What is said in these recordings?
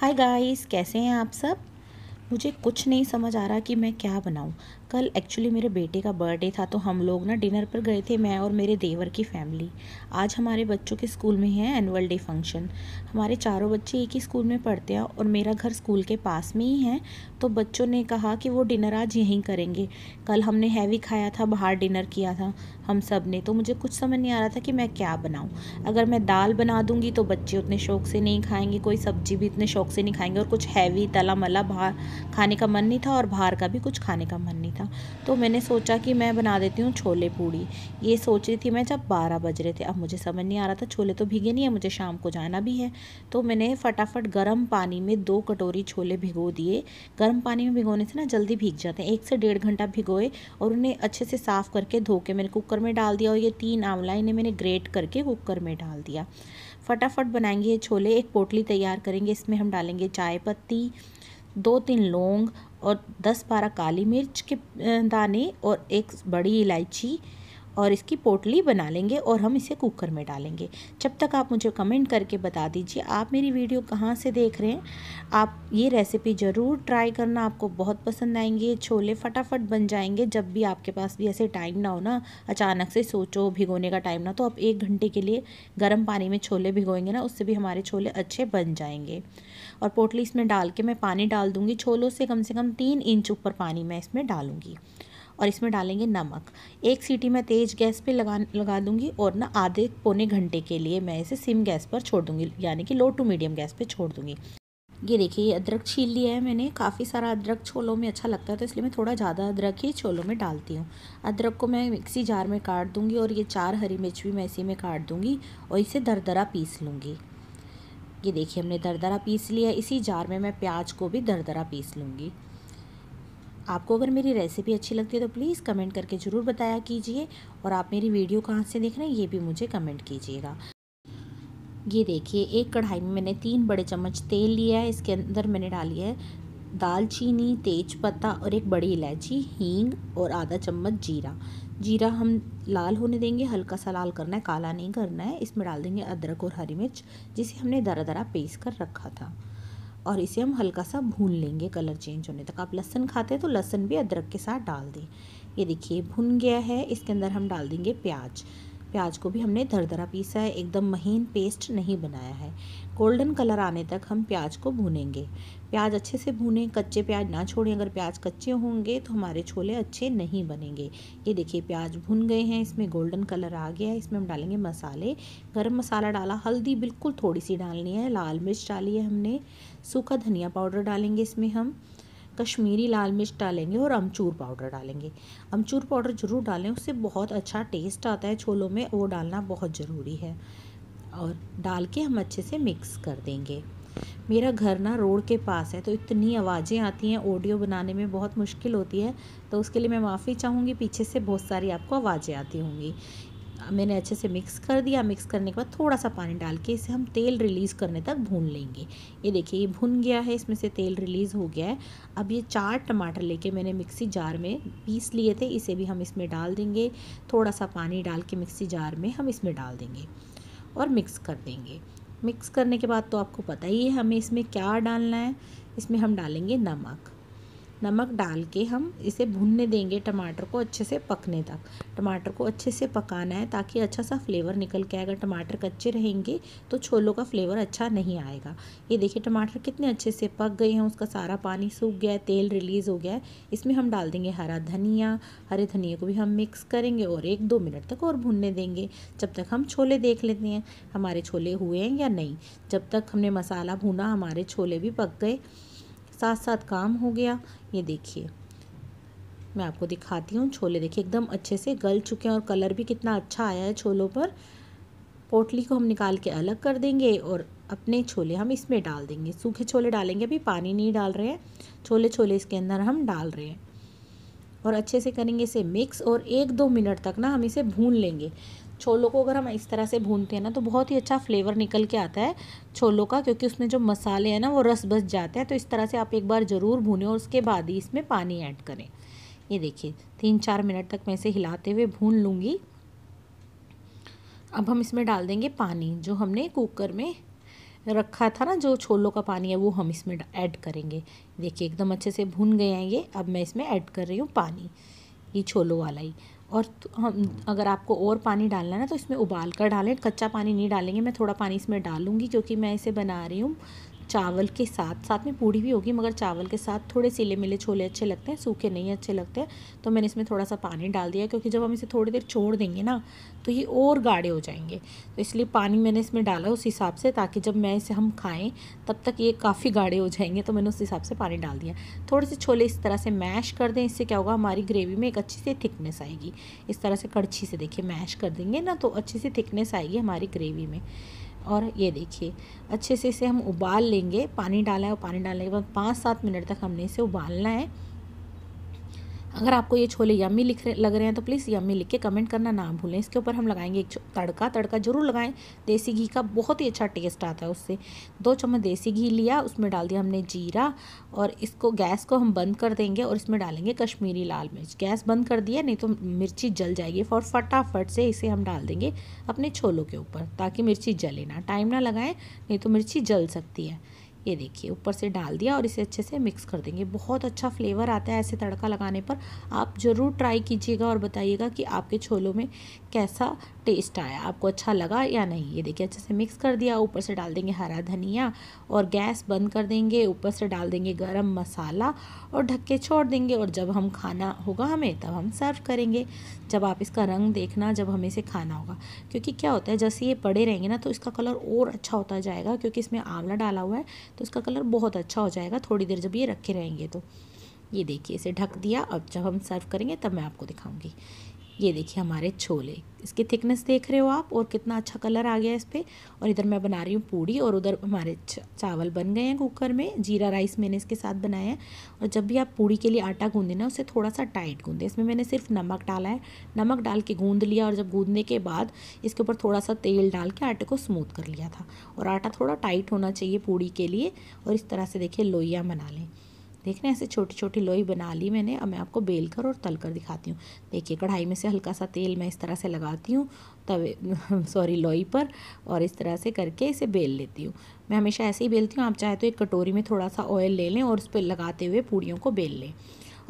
hi guys कैसे हैं आप सब मुझे कुछ नहीं समझ आ रहा कि मैं क्या बनाऊं कल एक्चुअली मेरे बेटे का बर्थडे था तो हम लोग ना डिनर पर गए थे मैं और मेरे देवर की फैमिली आज हमारे बच्चों के स्कूल में है एनुअल डे फंक्शन हमारे चारों बच्चे एक ही स्कूल में पढ़ते हैं और मेरा घर स्कूल के पास में ही है तो बच्चों ने कहा कि वो डिनर आज यहीं करेंगे कल हमने हैवी खाया था बाहर डिनर किया था हम सब ने तो मुझे कुछ समझ नहीं आ रहा था कि मैं क्या बनाऊँ अगर मैं दाल बना दूँगी तो बच्चे उतने शौक से नहीं खाएंगे कोई सब्जी भी इतने शौक से नहीं खाएंगे और कुछ हैवी तला मला बाहर खाने का मन नहीं था और बाहर का भी कुछ खाने का मन नहीं था तो मैंने सोचा कि मैं बना देती हूँ छोले पूड़ी ये सोच रही थी मैं जब बारह बज रहे थे अब मुझे समझ नहीं आ रहा था छोले तो भीगे नहीं है मुझे शाम को जाना भी है तो मैंने फटाफट गर्म पानी में दो कटोरी छोले भिगो दिए गर्म पानी में भिगोने से ना जल्दी भीग जाते हैं एक से डेढ़ घंटा भिगोए और उन्हें अच्छे से साफ़ करके धो के मैंने कुकर में डाल दिया और ये तीन आंवला इन्हें मैंने ग्रेट करके कुकर में डाल दिया फटाफट बनाएंगे ये छोले एक पोटली तैयार करेंगे इसमें हम डालेंगे चाय पत्ती दो तीन लौंग और दस बारह काली मिर्च के दाने और एक बड़ी इलायची और इसकी पोटली बना लेंगे और हम इसे कुकर में डालेंगे जब तक आप मुझे कमेंट करके बता दीजिए आप मेरी वीडियो कहाँ से देख रहे हैं आप ये रेसिपी ज़रूर ट्राई करना आपको बहुत पसंद आएंगे छोले फटाफट बन जाएंगे जब भी आपके पास भी ऐसे टाइम ना हो ना अचानक से सोचो भिगोने का टाइम ना तो आप एक घंटे के लिए गर्म पानी में छोले भिगोएंगे ना उससे भी हमारे छोले अच्छे बन जाएंगे और पोटली इसमें डाल के मैं पानी डाल दूँगी छोलों से कम से कम तीन इंच ऊपर पानी मैं इसमें डालूँगी और इसमें डालेंगे नमक एक सीटी मैं तेज़ गैस पे लगा लगा दूँगी और ना आधे पौने घंटे के लिए मैं इसे सिम गैस पर छोड़ दूँगी यानी कि लो टू मीडियम गैस पे छोड़ दूँगी ये देखिए ये अदरक छील लिया है मैंने काफ़ी सारा अदरक छोलों में अच्छा लगता है तो इसलिए मैं थोड़ा ज़्यादा अदरक ही छोलों में डालती हूँ अदरक को मैं मिक्सी जार में काट दूँगी और ये चार हरी मिर्च भी मैं इसी में काट दूँगी और इसे दरदरा पीस लूँगी ये देखिए हमने दरदरा पीस लिया इसी जार में मैं प्याज को भी दरदरा पीस लूँगी आपको अगर मेरी रेसिपी अच्छी लगती है तो प्लीज़ कमेंट करके ज़रूर बताया कीजिए और आप मेरी वीडियो कहाँ से देख रहे हैं ये भी मुझे कमेंट कीजिएगा ये देखिए एक कढ़ाई में मैंने तीन बड़े चम्मच तेल लिया है इसके अंदर मैंने डाली है दालचीनी तेज पत्ता और एक बड़ी इलायची हींग और आधा चम्मच जीरा जीरा हम लाल होने देंगे हल्का सा लाल करना है काला नहीं करना है इसमें डाल देंगे अदरक और हरी मिर्च जिसे हमने दरा दरा पेस्ट कर रखा था और इसे हम हल्का सा भून लेंगे कलर चेंज होने तक आप लहसन खाते हैं तो लहसन भी अदरक के साथ डाल दें ये देखिए भुन गया है इसके अंदर हम डाल देंगे प्याज प्याज को भी हमने धरा पीसा है एकदम महीन पेस्ट नहीं बनाया है गोल्डन कलर आने तक हम प्याज को भूनेंगे प्याज अच्छे से भूने कच्चे प्याज ना छोड़ें अगर प्याज कच्चे होंगे तो हमारे छोले अच्छे नहीं बनेंगे ये देखिए प्याज भुन गए हैं इसमें गोल्डन कलर आ गया है इसमें हम डालेंगे मसाले गरम मसाला डाला हल्दी बिल्कुल थोड़ी सी डालनी है लाल मिर्च डाली है हमने सूखा धनिया पाउडर डालेंगे इसमें हम कश्मीरी लाल मिर्च डालेंगे और अमचूर पाउडर डालेंगे अमचूर पाउडर ज़रूर डालें उससे बहुत अच्छा टेस्ट आता है छोलों में वो डालना बहुत ज़रूरी है और डाल के हम अच्छे से मिक्स कर देंगे मेरा घर ना रोड के पास है तो इतनी आवाज़ें आती हैं ऑडियो बनाने में बहुत मुश्किल होती है तो उसके लिए मैं माफ़ी चाहूँगी पीछे से बहुत सारी आपको आवाज़ें आती होंगी मैंने अच्छे से मिक्स कर दिया मिक्स करने के बाद थोड़ा सा पानी डाल के इसे हम तेल रिलीज़ करने तक भून लेंगे ये देखिए ये भुन गया है इसमें से तेल रिलीज़ हो गया है अब ये चार टमाटर लेके मैंने मिक्सी जार में पीस लिए थे इसे भी हम इसमें डाल देंगे थोड़ा सा पानी डाल के मिक्सी जार में हम इसमें डाल देंगे और मिक्स कर देंगे मिक्स करने के बाद तो आपको पता ही है हमें इसमें क्या डालना है इसमें हम डालेंगे नमक नमक डाल के हम इसे भुनने देंगे टमाटर को अच्छे से पकने तक टमाटर को अच्छे से पकाना है ताकि अच्छा सा फ्लेवर निकल के अगर टमाटर कच्चे रहेंगे तो छोलों का फ्लेवर अच्छा नहीं आएगा ये देखिए टमाटर कितने अच्छे से पक गए हैं उसका सारा पानी सूख गया है तेल रिलीज़ हो गया है इसमें हम डाल देंगे हरा धनिया हरे धनिया को भी हम मिक्स करेंगे और एक दो मिनट तक और भुनने देंगे जब तक हम छोले देख लेते हैं हमारे छोले हुए हैं या नहीं जब तक हमने मसाला भुना हमारे छोले भी पक गए साथ साथ काम हो गया ये देखिए मैं आपको दिखाती हूँ छोले देखिए एकदम अच्छे से गल चुके हैं और कलर भी कितना अच्छा आया है छोलों पर पोटली को हम निकाल के अलग कर देंगे और अपने छोले हम इसमें डाल देंगे सूखे छोले डालेंगे अभी पानी नहीं डाल रहे हैं छोले छोले इसके अंदर हम डाल रहे हैं और अच्छे से करेंगे इसे मिक्स और एक दो मिनट तक ना हम इसे भून लेंगे छोलों को अगर हम इस तरह से भूनते हैं ना तो बहुत ही अच्छा फ्लेवर निकल के आता है छोलों का क्योंकि उसमें जो मसाले हैं ना वो रस बस जाते हैं तो इस तरह से आप एक बार ज़रूर भूने और उसके बाद ही इसमें पानी ऐड करें ये देखिए तीन चार मिनट तक मैं इसे हिलाते हुए भून लूँगी अब हम इसमें डाल देंगे पानी जो हमने कुकर में रखा था ना जो छोलों का पानी है वो हम इसमें ऐड करेंगे देखिए एकदम अच्छे से भून गए हैं ये अब मैं इसमें ऐड कर रही हूँ पानी ये छोलों वाला ही और तो हम अगर आपको और पानी डालना है ना तो इसमें उबाल कर डालें कच्चा पानी नहीं डालेंगे मैं थोड़ा पानी इसमें डालूंगी क्योंकि मैं इसे बना रही हूँ चावल के साथ साथ में पूड़ी भी होगी मगर चावल के साथ थोड़े सिले मिले छोले अच्छे लगते हैं सूखे नहीं अच्छे लगते हैं तो मैंने इसमें थोड़ा सा पानी डाल दिया क्योंकि जब हम इसे थोड़ी देर छोड़ देंगे ना तो ये और गाढ़े हो जाएंगे तो इसलिए पानी मैंने इसमें डाला उस हिसाब से ताकि जब मैं इसे हम खाएँ तब तक ये काफ़ी गाढ़े हो जाएंगे तो मैंने उस हिसाब से पानी डाल दिया थोड़े से छोले इस तरह से मैश कर दें इससे क्या होगा हमारी ग्रेवी में एक अच्छी सी थिकनेस आएगी इस तरह से कड़छी से देखिए मैश कर देंगे ना तो अच्छी सी थिकनेस आएगी हमारी ग्रेवी में और ये देखिए अच्छे से इसे हम उबाल लेंगे पानी डाला है और पानी डालने के बाद पाँच सात मिनट तक हमने इसे उबालना है अगर आपको ये छोले यम्मी लिख रहे लग रहे हैं तो प्लीज़ यम्मी लिख के कमेंट करना ना भूलें इसके ऊपर हम लगाएंगे एक तड़का तड़का ज़रूर लगाएं देसी घी का बहुत ही अच्छा टेस्ट आता है उससे दो चम्मच देसी घी लिया उसमें डाल दिया हमने जीरा और इसको गैस को हम बंद कर देंगे और इसमें डालेंगे कश्मीरी लाल मिर्च गैस बंद कर दिया नहीं तो मिर्ची जल जाएगी और फटाफट से इसे हम डाल देंगे अपने छोलों के ऊपर ताकि मिर्ची जले ना टाइम ना लगाएँ नहीं तो मिर्ची जल सकती है ये देखिए ऊपर से डाल दिया और इसे अच्छे से मिक्स कर देंगे बहुत अच्छा फ्लेवर आता है ऐसे तड़का लगाने पर आप ज़रूर ट्राई कीजिएगा और बताइएगा कि आपके छोलों में कैसा टेस्ट आया आपको अच्छा लगा या नहीं ये देखिए अच्छे से मिक्स कर दिया ऊपर से डाल देंगे हरा धनिया और गैस बंद कर देंगे ऊपर से डाल देंगे गर्म मसाला और ढक के छोड़ देंगे और जब हम खाना होगा हमें तब हम सर्व करेंगे जब आप इसका रंग देखना जब हमें इसे खाना होगा क्योंकि क्या होता है जैसे ये पड़े रहेंगे ना तो इसका कलर और अच्छा होता जाएगा क्योंकि इसमें आंवला डाला हुआ है तो इसका कलर बहुत अच्छा हो जाएगा थोड़ी देर जब ये रखे रहेंगे तो ये देखिए इसे ढक दिया अब जब हम सर्व करेंगे तब मैं आपको दिखाऊंगी ये देखिए हमारे छोले इसकी थिकनेस देख रहे हो आप और कितना अच्छा कलर आ गया इस पर और इधर मैं बना रही हूँ पूड़ी और उधर हमारे चावल बन गए हैं कुकर में जीरा राइस मैंने इसके साथ बनाया है और जब भी आप पूड़ी के लिए आटा गूँधे ना उसे थोड़ा सा टाइट गूँधे इसमें मैंने सिर्फ नमक डाला है नमक डाल के गूँध लिया और जब गूँधने के बाद इसके ऊपर थोड़ा सा तेल डाल के आटे को स्मूथ कर लिया था और आटा थोड़ा टाइट होना चाहिए पूड़ी के लिए और इस तरह से देखिए लोइयाँ बना लें देख रहे हैं ऐसे छोटी छोटी लोई बना ली मैंने अब मैं आपको बेल कर और तल कर दिखाती हूँ देखिए कढ़ाई में से हल्का सा तेल मैं इस तरह से लगाती हूँ तवे सॉरी लोई पर और इस तरह से करके इसे बेल लेती हूँ मैं हमेशा ऐसे ही बेलती हूँ आप चाहे तो एक कटोरी में थोड़ा सा ऑयल ले लें और उस पर लगाते हुए पूड़ियों को बेल लें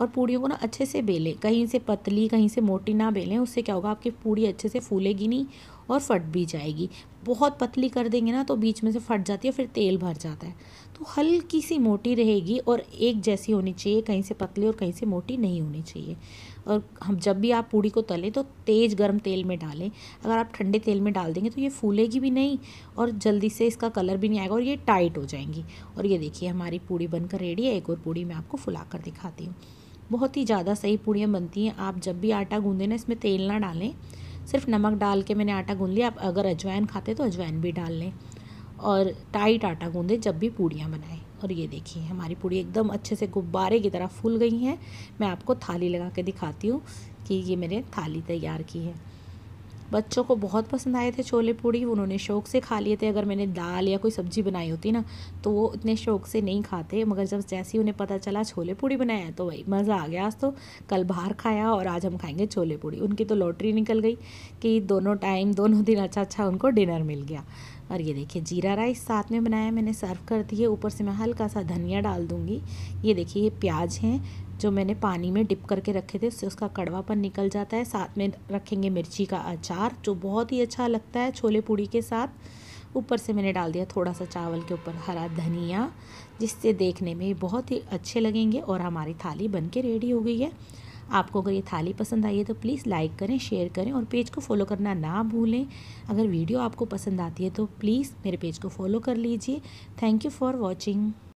और पूड़ियों को ना अच्छे से बेलें कहीं से पतली कहीं से मोटी ना बेलें उससे क्या होगा आपकी पूड़ी अच्छे से फूलेगी नहीं और फट भी जाएगी बहुत पतली कर देंगे ना तो बीच में से फट जाती है फिर तेल भर जाता है तो हल्की सी मोटी रहेगी और एक जैसी होनी चाहिए कहीं से पतली और कहीं से मोटी नहीं होनी चाहिए और हम जब भी आप पूड़ी को तलें तो तेज़ गर्म तेल में डालें अगर आप ठंडे तेल में डाल देंगे तो ये फूलेगी भी नहीं और जल्दी से इसका कलर भी नहीं आएगा और ये टाइट हो जाएंगी और ये देखिए हमारी पूड़ी बनकर रेडी है एक और पूड़ी मैं आपको फुला कर दिखाती हूँ बहुत ही ज़्यादा सही पूड़ियाँ बनती हैं आप जब भी आटा गूँधें ना इसमें तेल ना डालें सिर्फ नमक डाल के मैंने आटा गूँध लिया आप अगर अजवाइन खाते तो अजवाइन भी डाल लें और टाइट आटा गूँधे जब भी पूड़ियाँ बनाएं और ये देखिए हमारी पूड़ी एकदम अच्छे से गुब्बारे की तरह फूल गई हैं मैं आपको थाली लगा के दिखाती हूँ कि ये मैंने थाली तैयार की है बच्चों को बहुत पसंद आए थे छोले पूड़ी उन्होंने शौक से खा लिए थे अगर मैंने दाल या कोई सब्ज़ी बनाई होती ना तो वो इतने शौक से नहीं खाते मगर जब जैसे ही उन्हें पता चला छोले पूड़ी बनाया तो भाई मज़ा आ गया आज तो कल बाहर खाया और आज हम खाएंगे छोले पूड़ी उनकी तो लॉटरी निकल गई कि दोनों टाइम दोनों दिन अच्छा अच्छा उनको डिनर मिल गया और ये देखिए जीरा राइस साथ में बनाया मैंने सर्व कर दिए ऊपर से मैं हल्का सा धनिया डाल दूँगी ये देखिए ये प्याज हैं जो मैंने पानी में डिप करके रखे थे उससे उसका कड़वापन निकल जाता है साथ में रखेंगे मिर्ची का अचार जो बहुत ही अच्छा लगता है छोले पूड़ी के साथ ऊपर से मैंने डाल दिया थोड़ा सा चावल के ऊपर हरा धनिया जिससे देखने में बहुत ही अच्छे लगेंगे और हमारी थाली बन के रेडी हो गई है आपको अगर ये थाली पसंद आई है तो प्लीज़ लाइक करें शेयर करें और पेज को फॉलो करना ना भूलें अगर वीडियो आपको पसंद आती है तो प्लीज़ मेरे पेज को फॉलो कर लीजिए थैंक यू फॉर वॉचिंग